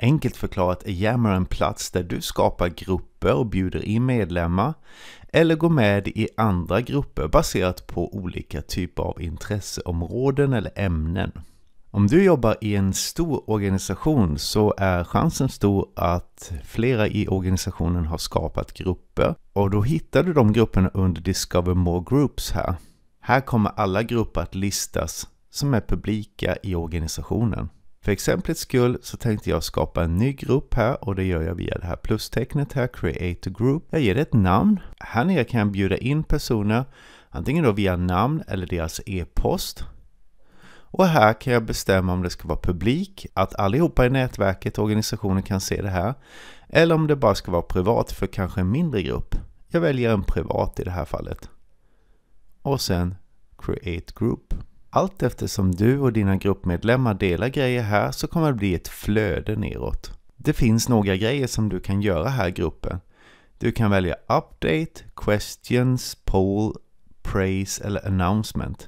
Enkelt förklarat är Yammer en plats där du skapar grupper och bjuder in medlemmar eller går med i andra grupper baserat på olika typer av intresseområden eller ämnen. Om du jobbar i en stor organisation så är chansen stor att flera i organisationen har skapat grupper och då hittar du de grupperna under Discover More Groups här. Här kommer alla grupper att listas som är publika i organisationen. För exemplets skull så tänkte jag skapa en ny grupp här och det gör jag via det här plustecknet här, Create a Group. Jag ger det ett namn. Här nere kan jag bjuda in personer antingen då via namn eller deras e-post. Och här kan jag bestämma om det ska vara publik, att allihopa i nätverket och organisationen kan se det här. Eller om det bara ska vara privat för kanske en mindre grupp. Jag väljer en privat i det här fallet. Och sen Create Group. Allt eftersom du och dina gruppmedlemmar delar grejer här så kommer det bli ett flöde neråt. Det finns några grejer som du kan göra här i gruppen. Du kan välja Update, Questions, Poll, Praise eller Announcement.